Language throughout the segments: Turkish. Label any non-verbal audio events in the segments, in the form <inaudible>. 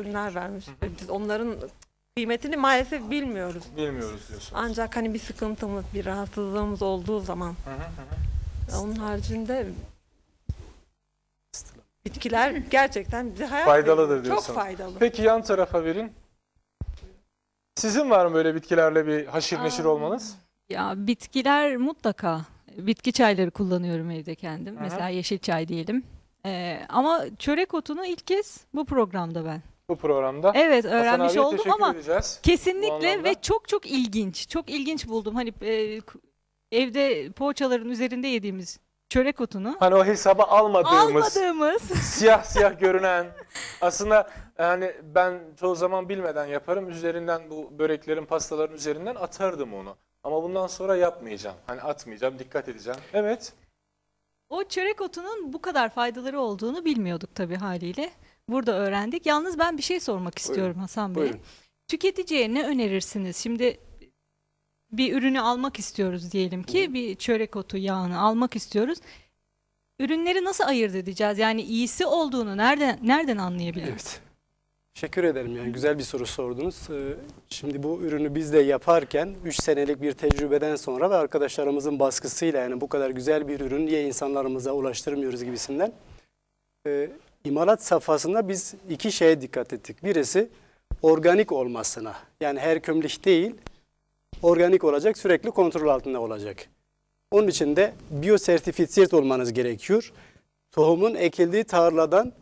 ürünler vermiş. Biz onların kıymetini maalesef bilmiyoruz. Bilmiyoruz diyorsunuz. Ancak hani bir sıkıntımız, bir rahatsızlığımız olduğu zaman. Hı hı hı. Onun haricinde bitkiler gerçekten bize hayat faydalıdır diyorsunuz. Çok faydalı. Peki yan tarafa verin. Sizin var mı böyle bitkilerle bir haşir neşir Aa, olmanız? Ya bitkiler mutlaka. Bitki çayları kullanıyorum evde kendim. Hı hı. Mesela yeşil çay diyelim. Ee, ama çörek otunu ilk kez bu programda ben bu programda. Evet öğrenmiş oldum ama edeceğiz. kesinlikle ve çok çok ilginç. Çok ilginç buldum. Hani e, evde poğaçaların üzerinde yediğimiz çörek otunu. Hani o hesaba almadığımız, almadığımız. <laughs> siyah siyah görünen aslında yani ben çoğu zaman bilmeden yaparım. Üzerinden bu böreklerin, pastaların üzerinden atardım onu. Ama bundan sonra yapmayacağım. Hani atmayacağım, dikkat edeceğim. Evet. O çörek otunun bu kadar faydaları olduğunu bilmiyorduk tabii haliyle burada öğrendik. Yalnız ben bir şey sormak istiyorum Buyurun. Hasan Bey. Buyurun. Tüketiciye ne önerirsiniz? Şimdi bir ürünü almak istiyoruz diyelim ki Buyurun. bir çörek otu yağını almak istiyoruz. Ürünleri nasıl ayırt edeceğiz? Yani iyisi olduğunu nereden nereden anlayabiliriz? Evet. Teşekkür ederim. Yani güzel bir soru sordunuz. Ee, şimdi bu ürünü biz de yaparken 3 senelik bir tecrübeden sonra ve arkadaşlarımızın baskısıyla yani bu kadar güzel bir ürünü niye insanlarımıza ulaştırmıyoruz gibisinden ee, İmalat safhasında biz iki şeye dikkat ettik. Birisi organik olmasına. Yani her kömlük değil, organik olacak, sürekli kontrol altında olacak. Onun için de biyosertifisiyet olmanız gerekiyor. Tohumun ekildiği tarladan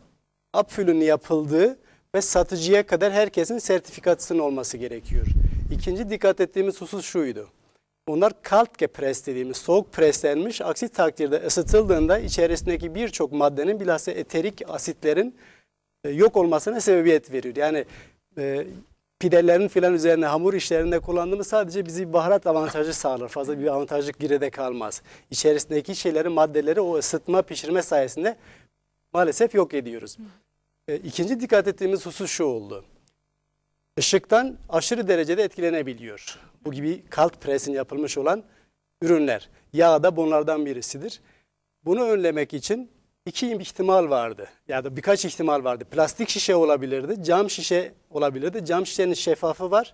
apfülün yapıldığı ve satıcıya kadar herkesin sertifikatısının olması gerekiyor. İkinci dikkat ettiğimiz husus şuydu. Onlar kaltke pres dediğimiz soğuk preslenmiş. Aksi takdirde ısıtıldığında içerisindeki birçok maddenin bilhassa eterik asitlerin e, yok olmasına sebebiyet veriyor. Yani e, pidelerin filan üzerine hamur işlerinde kullandığımız sadece bizi baharat avantajı sağlar. Fazla bir avantajlı girede kalmaz. İçerisindeki şeyleri, maddeleri o ısıtma, pişirme sayesinde maalesef yok ediyoruz. E, ikinci dikkat ettiğimiz husus şu oldu. Işıktan aşırı derecede etkilenebiliyor bu gibi kalp presin yapılmış olan ürünler. Yağ da bunlardan birisidir. Bunu önlemek için iki ihtimal vardı. Ya da birkaç ihtimal vardı. Plastik şişe olabilirdi, cam şişe olabilirdi. Cam şişenin şeffafı var,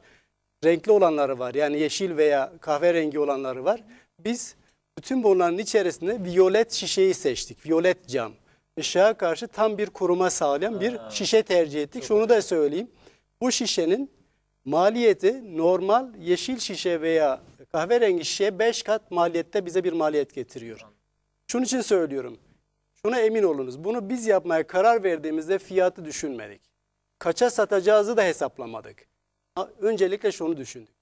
renkli olanları var. Yani yeşil veya kahverengi olanları var. Biz bütün bunların içerisinde violet şişeyi seçtik. violet cam. Işığa karşı tam bir kuruma sağlayan bir şişe tercih ettik. Şunu da söyleyeyim. Bu şişenin maliyeti normal yeşil şişe veya kahverengi şişe 5 kat maliyette bize bir maliyet getiriyor. Şunun için söylüyorum. Şuna emin olunuz. Bunu biz yapmaya karar verdiğimizde fiyatı düşünmedik. Kaça satacağızı da hesaplamadık. Öncelikle şunu düşündük.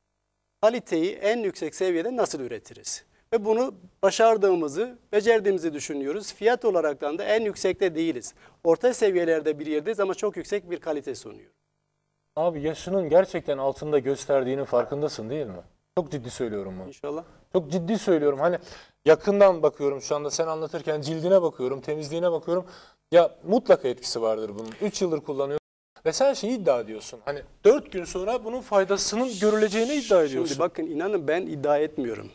Kaliteyi en yüksek seviyede nasıl üretiriz? Ve bunu başardığımızı, becerdiğimizi düşünüyoruz. Fiyat olaraktan da en yüksekte değiliz. Orta seviyelerde bir yerdeyiz ama çok yüksek bir kalite sunuyor. Abi yaşının gerçekten altında gösterdiğinin farkındasın değil mi? Çok ciddi söylüyorum bunu. İnşallah. Çok ciddi söylüyorum. Hani yakından bakıyorum şu anda sen anlatırken cildine bakıyorum, temizliğine bakıyorum. Ya mutlaka etkisi vardır bunun. 3 yıldır kullanıyorum. Ve sen şey iddia ediyorsun. Hani 4 gün sonra bunun faydasının görüleceğini iddia ediyorsun. Şimdi bakın inanın ben iddia etmiyorum.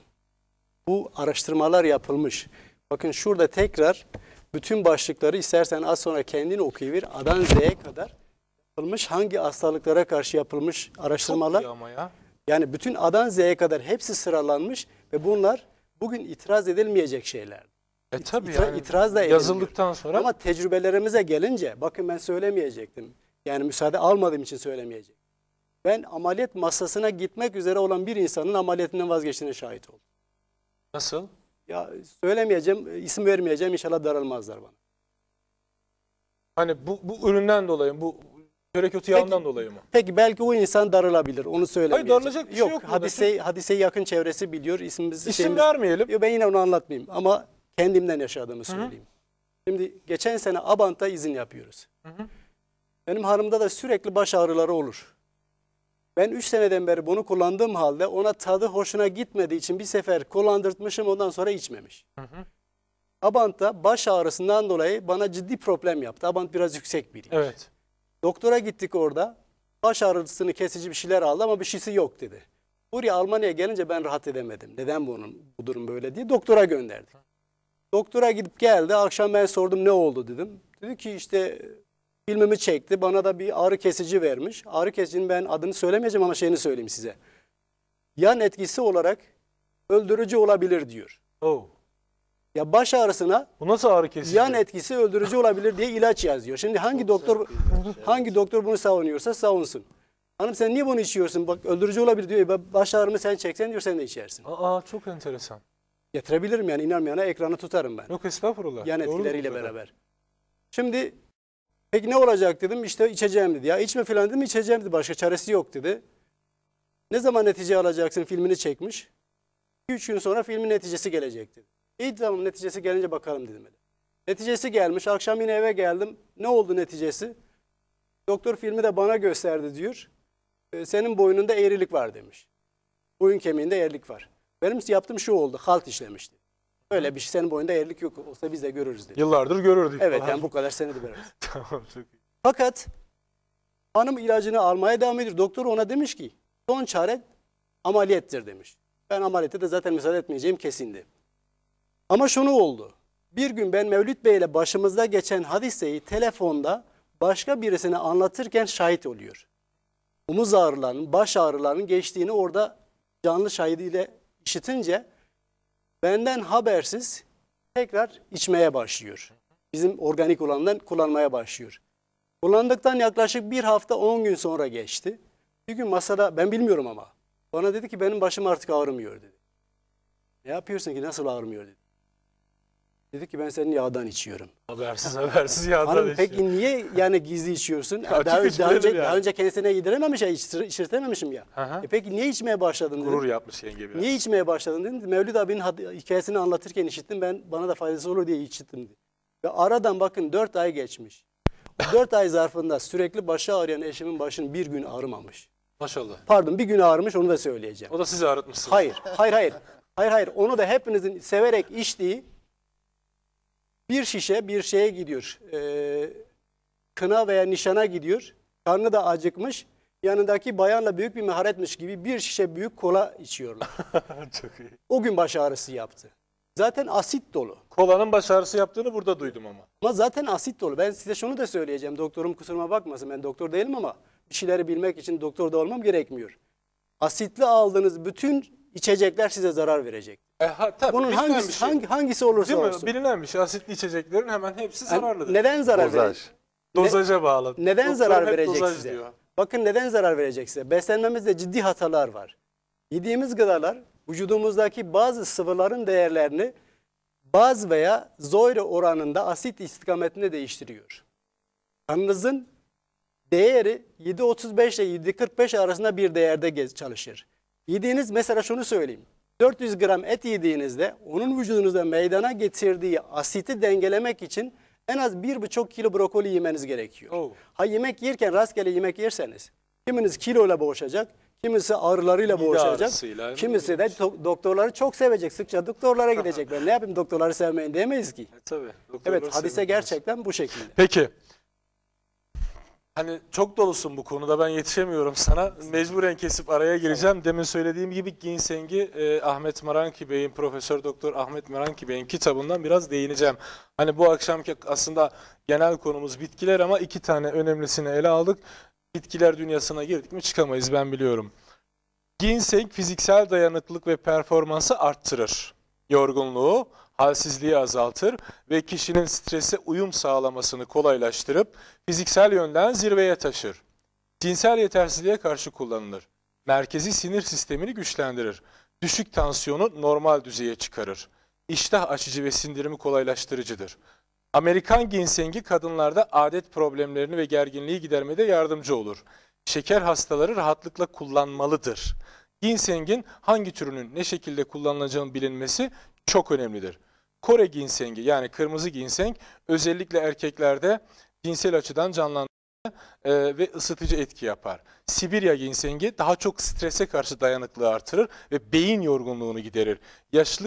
Bu araştırmalar yapılmış. Bakın şurada tekrar bütün başlıkları istersen az sonra kendin okuyabilir. A'dan Z'ye kadar yapılmış, hangi hastalıklara karşı yapılmış araştırmalar. ama ya. Yani bütün A'dan Z'ye kadar hepsi sıralanmış ve bunlar bugün itiraz edilmeyecek şeyler. E tabii İtira, yani itiraz da yazıldıktan sonra. Ama tecrübelerimize gelince bakın ben söylemeyecektim. Yani müsaade almadığım için söylemeyecek. Ben ameliyat masasına gitmek üzere olan bir insanın ameliyatından vazgeçtiğine şahit oldum. Nasıl? Ya söylemeyeceğim, isim vermeyeceğim inşallah daralmazlar bana. Hani bu, bu üründen dolayı bu Körek otu yağından dolayı mı? Peki belki o insan darılabilir. Onu söylemeyeceğim. Hayır darılacak bir yok, şey yok. Hadise, hadise yakın çevresi biliyor. İsimimiz, İsim şeyimiz, vermeyelim. Yok, ben yine onu anlatmayayım. Ama kendimden yaşadığımı söyleyeyim. Hı -hı. Şimdi geçen sene Abant'a izin yapıyoruz. Hı -hı. Benim hanımda da sürekli baş ağrıları olur. Ben 3 seneden beri bunu kullandığım halde ona tadı hoşuna gitmediği için bir sefer kullandırtmışım ondan sonra içmemiş. Hı hı. Abant da baş ağrısından dolayı bana ciddi problem yaptı. Abant biraz yüksek bir Evet. Doktora gittik orada. Baş ağrısını kesici bir şeyler aldı ama bir şeysi yok dedi. Buraya Almanya'ya gelince ben rahat edemedim. Neden bunun, bu durum böyle diye doktora gönderdik. Doktora gidip geldi. Akşam ben sordum ne oldu dedim. Dedi ki işte filmimi çekti. Bana da bir ağrı kesici vermiş. Ağrı kesicinin ben adını söylemeyeceğim ama şeyini söyleyeyim size. Yan etkisi olarak öldürücü olabilir diyor. Oh. Ya baş ağrısına Bu nasıl ağrı kesici? yan etkisi öldürücü olabilir diye ilaç yazıyor. Şimdi hangi doktor hangi doktor bunu savunuyorsa savunsun. Hanım sen niye bunu içiyorsun? Bak öldürücü olabilir diyor. Baş ağrımı sen çeksen diyor sen de içersin. Aa çok enteresan. Getirebilirim yani inanmayana ekranı tutarım ben. Yok estağfurullah. Yan etkileriyle beraber. Şimdi peki ne olacak dedim işte içeceğim dedi. Ya içme filan dedim içeceğim dedi başka çaresi yok dedi. Ne zaman netice alacaksın filmini çekmiş. 3 gün sonra filmin neticesi gelecek dedi. İyi İdamın neticesi gelince bakalım dedim. Öyle. Neticesi gelmiş. Akşam yine eve geldim. Ne oldu neticesi? Doktor filmi de bana gösterdi diyor. Ee, senin boynunda eğrilik var demiş. Boyun kemiğinde eğrilik var. Benim yaptığım şu oldu. Halt işlemişti. Öyle bir şey senin boynunda eğrilik yok. Olsa biz de görürüz dedi. Yıllardır görürdük. Evet falan. yani bu kadar seni de veririz. <laughs> tamam çok iyi. Fakat hanım ilacını almaya devam ediyor. Doktor ona demiş ki son çare ameliyettir demiş. Ben ameliyete de zaten müsaade etmeyeceğim kesindi. Ama şunu oldu. Bir gün ben Mevlüt Bey ile başımızda geçen hadiseyi telefonda başka birisine anlatırken şahit oluyor. Omuz ağrılarının, baş ağrılarının geçtiğini orada canlı şahidiyle işitince benden habersiz tekrar içmeye başlıyor. Bizim organik olandan kullanmaya başlıyor. Kullandıktan yaklaşık bir hafta on gün sonra geçti. Bir gün masada ben bilmiyorum ama bana dedi ki benim başım artık ağrımıyor dedi. Ne yapıyorsun ki nasıl ağrımıyor dedi. Dedi ki ben senin yağdan içiyorum. Habersiz habersiz yağdan Hanım, içiyorum. Peki niye yani gizli içiyorsun? daha önce daha, önce, yani. daha önce kendisine yedirememiş ya içtir, içirtememişim ya. E peki niye içmeye başladın Gurur dedim. Gurur yapmış yenge biraz. Niye içmeye başladın dedim. Mevlid abinin hikayesini anlatırken işittim ben bana da faydası olur diye içittim dedi. Ve aradan bakın dört ay geçmiş. Dört ay zarfında sürekli başı ağrıyan eşimin başını bir gün ağrımamış. Maşallah. Pardon bir gün ağrımış onu da söyleyeceğim. O da sizi ağrıtmışsınız. Hayır hayır hayır. Hayır hayır onu da hepinizin severek içtiği bir şişe bir şeye gidiyor. E, kına veya nişana gidiyor. Karnı da acıkmış. Yanındaki bayanla büyük bir maharetmiş gibi bir şişe büyük kola içiyorlar. <laughs> Çok iyi. O gün baş ağrısı yaptı. Zaten asit dolu. Kolanın baş ağrısı yaptığını burada duydum ama. Ama zaten asit dolu. Ben size şunu da söyleyeceğim. Doktorum kusuruma bakmasın. Ben doktor değilim ama bir şeyleri bilmek için doktor da olmam gerekmiyor. Asitli aldığınız bütün içecekler size zarar verecek. E, ha, tabii, Bunun hangisi, şey. hangi, hangisi olursa Değil mi? olsun. Bilinen bir şey. Asitli içeceklerin hemen hepsi zararlıdır. Yani neden zarar verir? Dozaja bağlı. Neden Doktor zarar verecek size? Diyor. Bakın neden zarar verecek size? Beslenmemizde ciddi hatalar var. Yediğimiz gıdalar vücudumuzdaki bazı sıvıların değerlerini baz veya zoyre oranında asit istikametinde değiştiriyor. Kanınızın değeri 7.35 ile 7.45 arasında bir değerde çalışır. Yediğiniz mesela şunu söyleyeyim. 400 gram et yediğinizde onun vücudunuzda meydana getirdiği asiti dengelemek için en az 1,5 kilo brokoli yemeniz gerekiyor. Oh. Ha yemek yerken rastgele yemek yerseniz kiminiz kilo ile boğuşacak, kimisi ağrılarıyla Mide boğuşacak, kimisi de doktorları çok sevecek. Sıkça doktorlara <laughs> gidecek. ben ne yapayım doktorları sevmeyin diyemeyiz ki. E, tabii. Evet hadise gerçekten bu şekilde. Peki. Hani çok dolusun bu konuda ben yetişemiyorum sana. Mecburen kesip araya gireceğim. Demin söylediğim gibi Ginseng'i e, Ahmet Maranki Bey'in, Profesör Doktor Ahmet Maranki Bey'in kitabından biraz değineceğim. Hani bu akşamki aslında genel konumuz bitkiler ama iki tane önemlisini ele aldık. Bitkiler dünyasına girdik mi çıkamayız ben biliyorum. Ginseng fiziksel dayanıklılık ve performansı arttırır. Yorgunluğu, halsizliği azaltır ve kişinin strese uyum sağlamasını kolaylaştırıp fiziksel yönden zirveye taşır. Cinsel yetersizliğe karşı kullanılır. Merkezi sinir sistemini güçlendirir. Düşük tansiyonu normal düzeye çıkarır. İştah açıcı ve sindirimi kolaylaştırıcıdır. Amerikan ginsengi kadınlarda adet problemlerini ve gerginliği gidermede yardımcı olur. Şeker hastaları rahatlıkla kullanmalıdır. Ginseng'in hangi türünün ne şekilde kullanılacağını bilinmesi çok önemlidir. Kore ginsengi yani kırmızı ginseng özellikle erkeklerde cinsel açıdan canlandırma e, ve ısıtıcı etki yapar. Sibirya ginsengi daha çok strese karşı dayanıklılığı artırır ve beyin yorgunluğunu giderir. Yaşlı